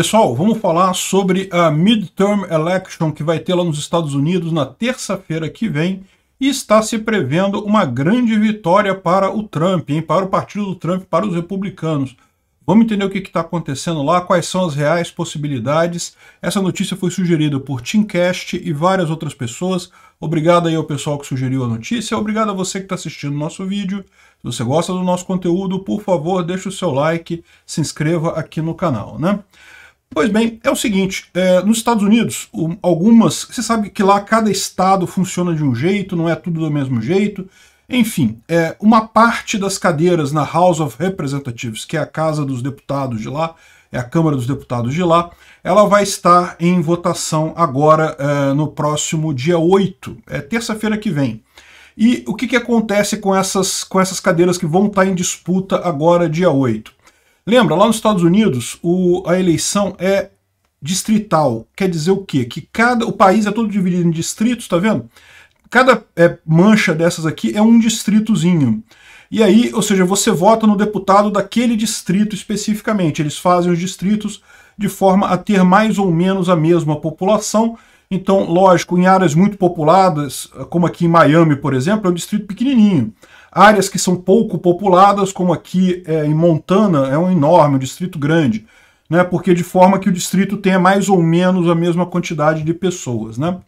Pessoal, vamos falar sobre a midterm election que vai ter lá nos Estados Unidos na terça-feira que vem e está se prevendo uma grande vitória para o Trump, hein? para o partido do Trump, para os republicanos. Vamos entender o que está acontecendo lá, quais são as reais possibilidades. Essa notícia foi sugerida por Timcast Cast e várias outras pessoas. Obrigado aí ao pessoal que sugeriu a notícia. Obrigado a você que está assistindo o nosso vídeo. Se você gosta do nosso conteúdo, por favor, deixe o seu like, se inscreva aqui no canal, né? Pois bem, é o seguinte, é, nos Estados Unidos, algumas, você sabe que lá cada estado funciona de um jeito, não é tudo do mesmo jeito, enfim, é, uma parte das cadeiras na House of Representatives, que é a Casa dos Deputados de lá, é a Câmara dos Deputados de lá, ela vai estar em votação agora é, no próximo dia 8, é terça-feira que vem. E o que, que acontece com essas, com essas cadeiras que vão estar em disputa agora, dia 8? Lembra, lá nos Estados Unidos, o, a eleição é distrital. Quer dizer o quê? Que cada o país é todo dividido em distritos, tá vendo? Cada é, mancha dessas aqui é um distritozinho. E aí, ou seja, você vota no deputado daquele distrito especificamente. Eles fazem os distritos de forma a ter mais ou menos a mesma população. Então, lógico, em áreas muito populadas, como aqui em Miami, por exemplo, é um distrito pequenininho. Áreas que são pouco populadas, como aqui é, em Montana, é um enorme, um distrito grande, né? porque de forma que o distrito tenha mais ou menos a mesma quantidade de pessoas. Né?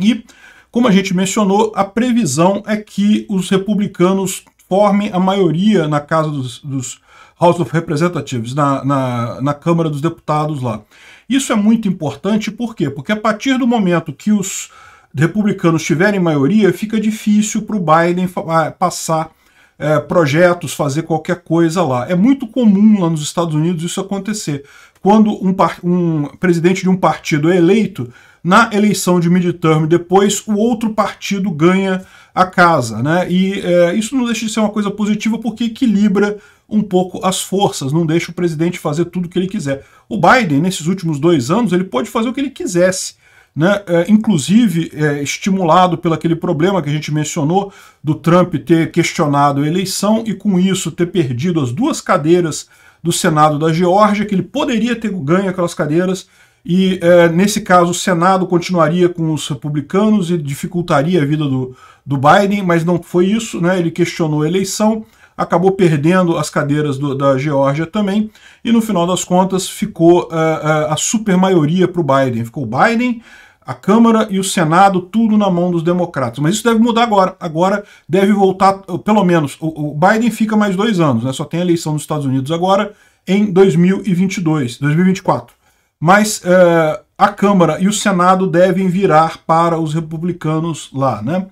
E, como a gente mencionou, a previsão é que os republicanos formem a maioria na Casa dos, dos House of Representatives, na, na, na Câmara dos Deputados lá. Isso é muito importante, por quê? Porque a partir do momento que os republicanos tiverem maioria, fica difícil para o Biden ah, passar é, projetos, fazer qualquer coisa lá. É muito comum lá nos Estados Unidos isso acontecer. Quando um, um presidente de um partido é eleito, na eleição de midterm depois, o outro partido ganha a casa. Né? E é, isso não deixa de ser uma coisa positiva porque equilibra um pouco as forças, não deixa o presidente fazer tudo o que ele quiser. O Biden, nesses últimos dois anos, ele pôde fazer o que ele quisesse né, é, inclusive é, estimulado pelo aquele problema que a gente mencionou do Trump ter questionado a eleição e com isso ter perdido as duas cadeiras do Senado da Geórgia, que ele poderia ter ganho aquelas cadeiras, e é, nesse caso o Senado continuaria com os republicanos e dificultaria a vida do, do Biden, mas não foi isso, né? ele questionou a eleição, acabou perdendo as cadeiras do, da Geórgia também, e no final das contas ficou uh, uh, a supermaioria para o Biden. Ficou Biden, a Câmara e o Senado, tudo na mão dos democratas. Mas isso deve mudar agora. Agora deve voltar, uh, pelo menos, o, Biden fica mais dois anos, né? Só tem eleição nos Estados Unidos agora, em 2022, 2024. Mas uh, a Câmara e o Senado devem virar para os republicanos lá, né?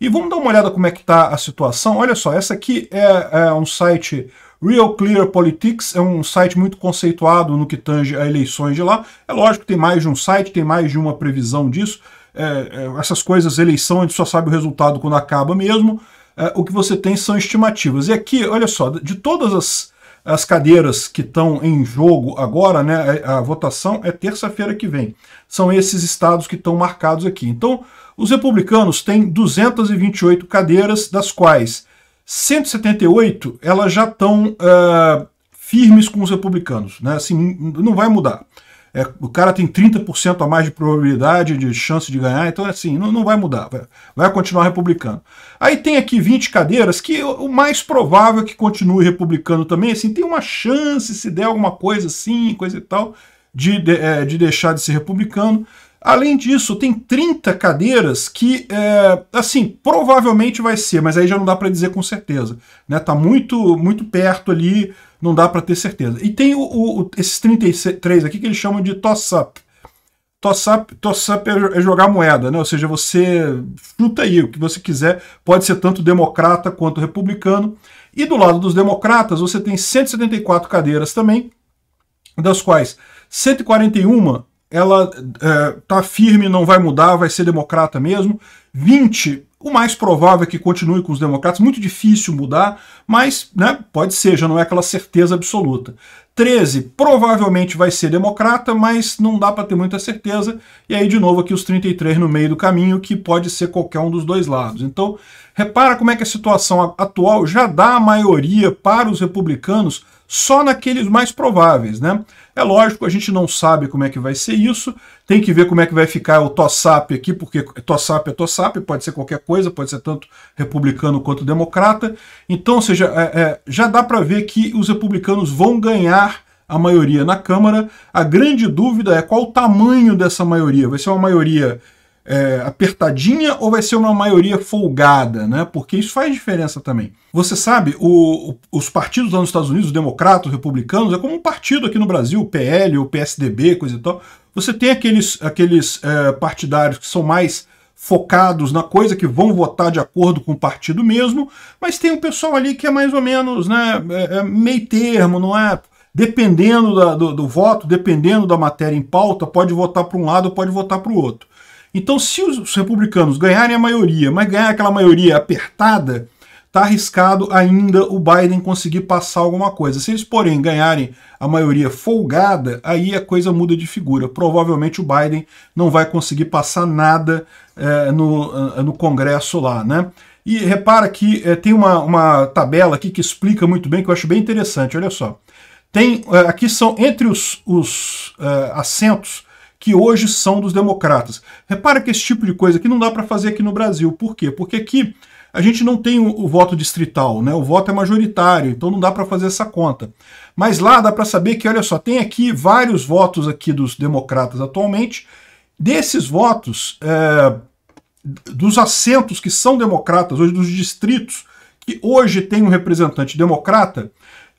E vamos dar uma olhada como é que está a situação. Olha só, essa aqui é, é um site Real Clear Politics é um site muito conceituado no que tange a eleições de lá. É lógico que tem mais de um site, tem mais de uma previsão disso. É, é, essas coisas, eleição, a gente só sabe o resultado quando acaba mesmo. É, o que você tem são estimativas. E aqui, olha só, de todas as, as cadeiras que estão em jogo agora, né, a, é, a votação é terça-feira que vem. São esses estados que estão marcados aqui. Então, os republicanos têm 228 cadeiras, das quais 178 elas já estão uh, eh, firmes com os republicanos, né? Assim, não vai mudar. É, o cara tem 30% a mais de probabilidade de chance de ganhar, então assim, não, não vai mudar, vai, vai, continuar republicano. Aí tem aqui 20 cadeiras, que o, mais provável é que continue republicano também, assim, tem uma chance, se der alguma coisa assim, coisa e tal, de, de, é, de deixar de ser republicano. Além disso, tem 30 cadeiras que, é, assim, provavelmente vai ser, mas aí já não dá para dizer com certeza. Né? Tá muito, muito perto ali, não dá para ter certeza. E tem o, o, esses 33 aqui que eles chamam de toss-up. Toss-up toss -up é, é jogar moeda, né? ou seja, você chuta aí o que você quiser, pode ser tanto democrata quanto republicano. E do lado dos democratas, você tem 174 cadeiras também, das quais 141 ela está é, firme, não vai mudar, vai ser democrata mesmo. 20, o mais provável é que continue com os democratas, muito difícil mudar, mas né, pode ser, já não é aquela certeza absoluta. 13, provavelmente vai ser democrata, mas não dá para ter muita certeza. E aí, de novo, aqui os 33 no meio do caminho, que pode ser qualquer um dos dois lados. Então, repara como é que a situação atual já dá a maioria para os republicanos só naqueles mais prováveis, né? É lógico, a gente não sabe como é que vai ser isso, tem que ver como é que vai ficar o TOSAP aqui, porque TOSAP é TOSAP, pode ser qualquer coisa, pode ser tanto republicano quanto democrata. Então, seja, é, é, já dá para ver que os republicanos vão ganhar a maioria na Câmara. A grande dúvida é qual o tamanho dessa maioria. Vai ser uma maioria é, apertadinha ou vai ser uma maioria folgada, né? Porque isso faz diferença também. Você sabe, o, o, os partidos lá nos Estados Unidos, os democratas, os republicanos, é como um partido aqui no Brasil, o PL, o PSDB, coisa e tal. Você tem aqueles, aqueles é, partidários que são mais focados na coisa, que vão votar de acordo com o partido mesmo, mas tem um pessoal ali que é mais ou menos, né, é, é meio termo, não é? Dependendo da, do, do voto, dependendo da matéria em pauta, pode votar para um lado, pode votar para o outro. Então, se os republicanos ganharem a maioria, mas ganhar aquela maioria apertada, está arriscado ainda o Biden conseguir passar alguma coisa. Se eles, porém, ganharem a maioria folgada, aí a coisa muda de figura. Provavelmente o Biden não vai conseguir passar nada é, no, é, no Congresso lá, né? E repara que é, tem uma, uma tabela aqui que explica muito bem, que eu acho bem interessante, olha só. Tem, é, aqui são entre os, os uh, assentos que hoje são dos democratas. Repara que esse tipo de coisa aqui não dá para fazer aqui no Brasil. Por quê? Porque aqui a gente não tem o, o voto distrital, né? O voto é majoritário, então não dá para fazer essa conta. Mas lá dá para saber que, olha só, tem aqui vários votos aqui dos democratas atualmente. Desses votos, é, dos assentos que são democratas hoje, dos distritos que hoje tem um representante democrata,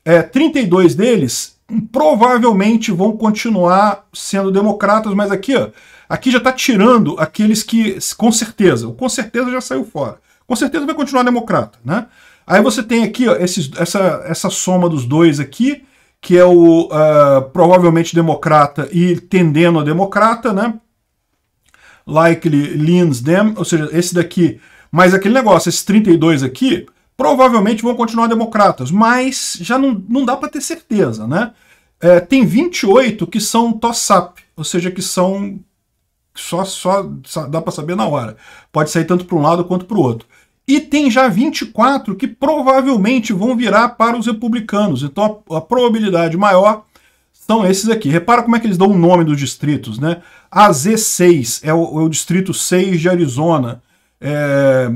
é, 32 deles provavelmente vão continuar sendo democratas, mas aqui, ó, aqui já está tirando aqueles que, com certeza, com certeza já saiu fora. Com certeza vai continuar democrata, né? Aí você tem aqui ó, esses, essa, essa soma dos dois aqui, que é o uh, provavelmente democrata e tendendo a democrata, né? Likely leans them, ou seja, esse daqui, mas aquele negócio, esses 32 aqui, provavelmente vão continuar democratas, mas já não, não dá para ter certeza, né? É, tem 28 que são toss-up, ou seja, que são só, só dá para saber na hora. Pode sair tanto para um lado quanto para o outro. E tem já 24 que provavelmente vão virar para os republicanos. Então a, a probabilidade maior são esses aqui. Repara como é que eles dão o nome dos distritos, né? AZ6 é o, é o distrito 6 de Arizona. É,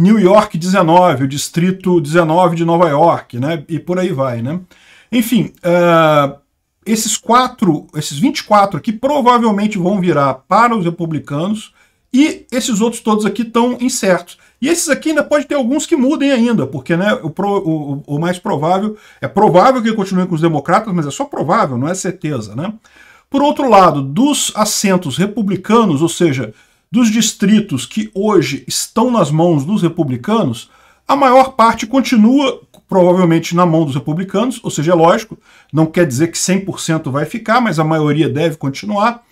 New York 19, o distrito 19 de Nova York, né? E por aí vai, né? Enfim, uh, esses quatro, esses 24 aqui provavelmente vão virar para os republicanos e esses outros todos aqui estão incertos. E esses aqui ainda pode ter alguns que mudem ainda, porque né, o, pro, o, o mais provável, é provável que continue com os democratas, mas é só provável, não é certeza, né? Por outro lado, dos assentos republicanos, ou seja, dos distritos que hoje estão nas mãos dos republicanos, a maior parte continua provavelmente na mão dos republicanos, ou seja, é lógico, não quer dizer que 100% vai ficar, mas a maioria deve continuar.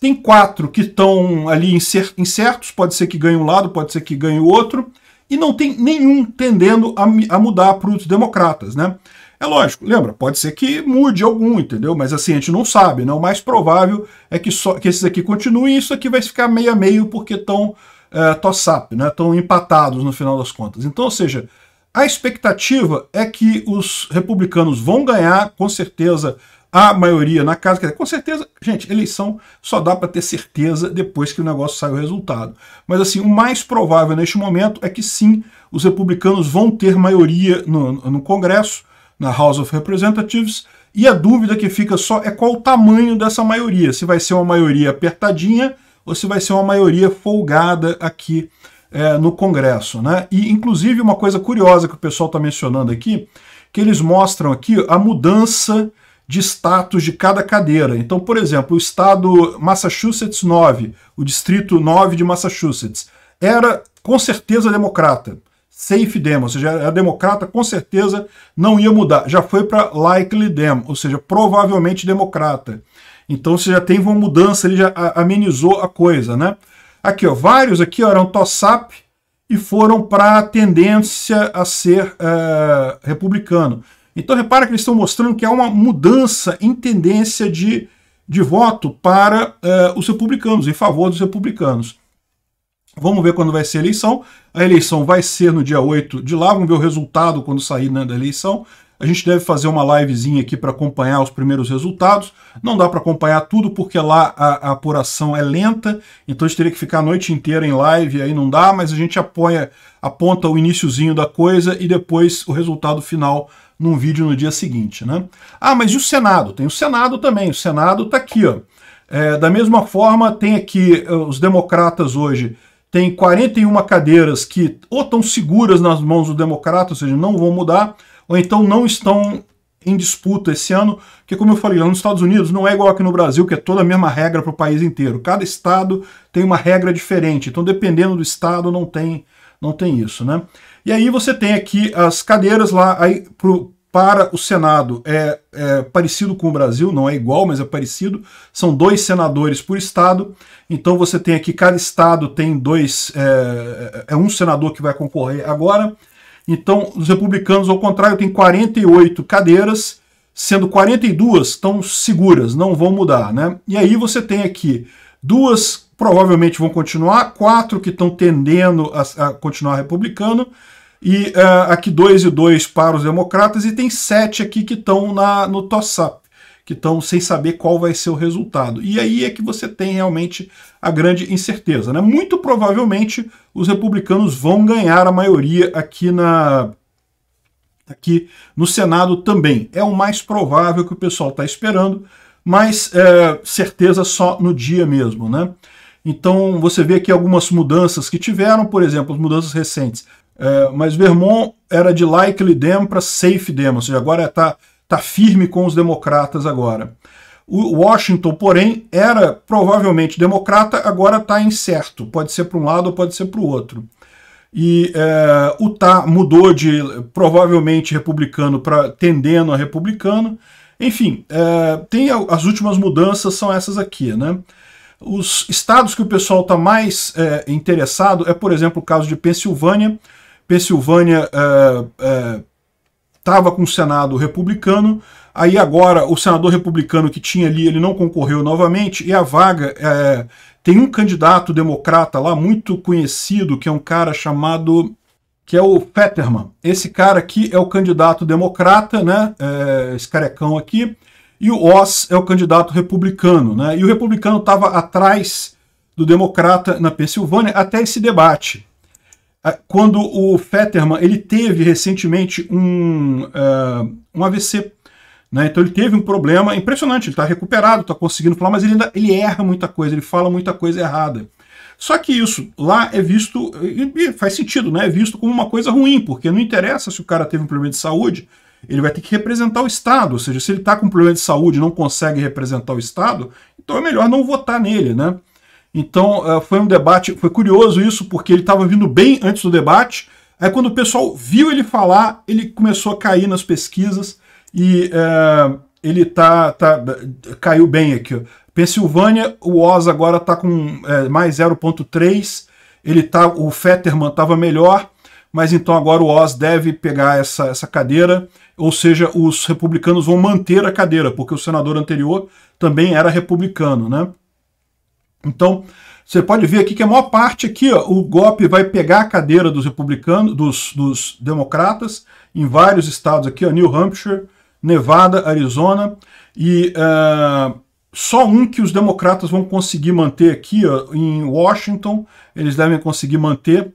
Tem quatro que estão ali incertos, pode ser que ganhe um lado, pode ser que ganhe o outro e não tem nenhum tendendo a, a mudar para os democratas, né? É lógico, lembra, pode ser que mude algum, entendeu? Mas assim, a gente não sabe, né? O mais provável é que, só, que esses aqui continuem e isso aqui vai ficar meio a meio porque estão é, toss-up, né? Estão empatados no final das contas. Então, ou seja, a expectativa é que os republicanos vão ganhar, com certeza, a maioria na casa. Quer dizer, com certeza, gente, eleição só dá para ter certeza depois que o negócio sai o resultado. Mas assim, o mais provável neste momento é que sim, os republicanos vão ter maioria no, no Congresso, na House of Representatives, e a dúvida que fica só é qual o tamanho dessa maioria, se vai ser uma maioria apertadinha ou se vai ser uma maioria folgada aqui é, no Congresso. Né? E, inclusive, uma coisa curiosa que o pessoal está mencionando aqui, que eles mostram aqui a mudança de status de cada cadeira. Então, por exemplo, o estado Massachusetts 9, o distrito 9 de Massachusetts, era com certeza democrata. Safe Dem, ou seja, a democrata com certeza não ia mudar. Já foi para likely Dem, ou seja, provavelmente democrata. Então você já teve uma mudança, ele já amenizou a coisa, né? Aqui, ó, vários aqui ó, eram toss-up e foram para a tendência a ser eh, republicano. Então repara que eles estão mostrando que há uma mudança em tendência de, de voto para uh, os republicanos, em favor dos republicanos. Vamos ver quando vai ser a eleição. A eleição vai ser no dia 8 de lá, vamos ver o resultado quando sair né, da eleição. A gente deve fazer uma livezinha aqui para acompanhar os primeiros resultados. Não dá para acompanhar tudo porque lá a, a, apuração é lenta, então a gente teria que ficar a noite inteira em live, aí não dá, mas a gente apoia, aponta o iníciozinho da coisa e depois o resultado final num vídeo no dia seguinte. Né? Ah, mas e o Senado? Tem o Senado também. O Senado está aqui. Ó. É, da mesma forma, tem aqui eh, os democratas hoje. Tem 41 cadeiras que ou estão seguras nas mãos do democrata, ou seja, não vão mudar, ou então não estão em disputa esse ano, que como eu falei, lá nos Estados Unidos não é igual aqui no Brasil, que é toda a mesma regra para o país inteiro. Cada estado tem uma regra diferente, então dependendo do estado não tem, não tem isso, né? E aí você tem aqui as cadeiras lá aí pro, para o Senado. É, é, parecido com o Brasil, não é igual, mas é parecido. São dois senadores por estado. Então você tem aqui, cada estado tem dois. É, é, é um senador que vai concorrer agora. Então, os republicanos, ao contrário, têm 48 cadeiras, sendo 42 estão seguras, não vão mudar, né? E aí você tem aqui duas provavelmente vão continuar, quatro que estão tendendo a, a continuar republicano, e uh, aqui dois e dois para os democratas, e tem sete aqui que estão no toss-up, que estão sem saber qual vai ser o resultado. E aí é que você tem realmente a grande incerteza. Né? Muito provavelmente os republicanos vão ganhar a maioria aqui na, aqui no Senado também. É o mais provável que o pessoal está esperando, mas é, certeza só no dia mesmo, né? Então você vê aqui algumas mudanças que tiveram, por exemplo, as mudanças recentes. É, mas Vermont era de likely dem para safe dem, ou seja, agora está tá firme com os democratas agora. O Washington, porém, era provavelmente democrata, agora está incerto. Pode ser para um lado ou pode ser para o outro. E é, Utah mudou de provavelmente republicano para tendendo a republicano. Enfim, é, tem as últimas mudanças são essas aqui, né? Os estados que o pessoal está mais é, interessado é, por exemplo, o caso de Pensilvânia. Pensilvânia estava é, é, com o Senado republicano, aí agora o senador republicano que tinha ali, ele não concorreu novamente, e a vaga é, tem um candidato democrata lá muito conhecido, que é um cara chamado que é o Fetterman. Esse cara aqui é o candidato democrata, né? É, esse carecão aqui e o Oz é o candidato republicano. Né? E o republicano estava atrás do democrata na Pensilvânia até esse debate. É, quando o Fetterman ele teve recentemente um, uh, um AVC. Né? Então ele teve um problema impressionante, ele está recuperado, está conseguindo falar, mas ele, ainda, ele erra muita coisa, ele fala muita coisa errada. Só que isso lá é visto, e faz sentido, né? é visto como uma coisa ruim, porque não interessa se o cara teve um problema de saúde, ele vai ter que representar o Estado. Ou seja, se ele está com problema de saúde e não consegue representar o Estado, então é melhor não votar nele, né? Então eh, foi um debate, foi curioso isso, porque ele estava vindo bem antes do debate. Aí quando o pessoal viu ele falar, ele começou a cair nas pesquisas e eh, ele tá, tá, caiu bem aqui. Pensilvânia, o Oz agora está com é, mais 0,3, ele tá, o Fetterman estava melhor mas então agora o Oz deve pegar essa, essa cadeira, ou seja, os republicanos vão manter a cadeira, porque o senador anterior também era republicano, né? Então, você pode ver aqui que a maior parte aqui, ó, o golpe vai pegar a cadeira dos republicanos, dos, dos democratas, em vários estados aqui, ó, New Hampshire, Nevada, Arizona, e uh, só um que os democratas vão conseguir manter aqui, ó, em Washington, eles devem conseguir manter,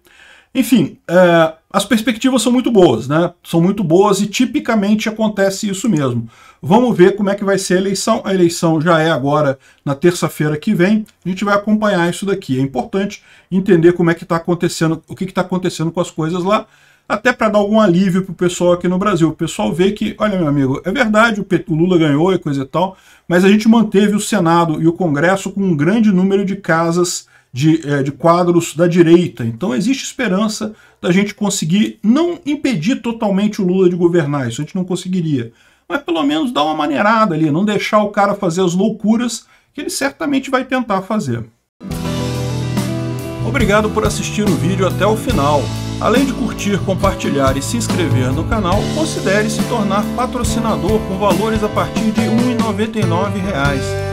enfim, é, as perspectivas são muito boas, né? São muito boas e tipicamente acontece isso mesmo. Vamos ver como é que vai ser a eleição. A eleição já é agora na terça-feira que vem. A gente vai acompanhar isso daqui. É importante entender como é que está acontecendo, o que está acontecendo com as coisas lá, até para dar algum alívio para o pessoal aqui no Brasil. O pessoal vê que, olha, meu amigo, é verdade, o, o Lula ganhou e coisa e tal, mas a gente manteve o Senado e o Congresso com um grande número de casas de, é, de quadros da direita. Então existe esperança da gente conseguir não impedir totalmente o Lula de governar, isso a gente não conseguiria. Mas pelo menos dar uma maneirada ali, não deixar o cara fazer as loucuras que ele certamente vai tentar fazer. Obrigado por assistir o vídeo até o final. Além de curtir, compartilhar e se inscrever no canal, considere se tornar patrocinador com valores a partir de R$ 1,99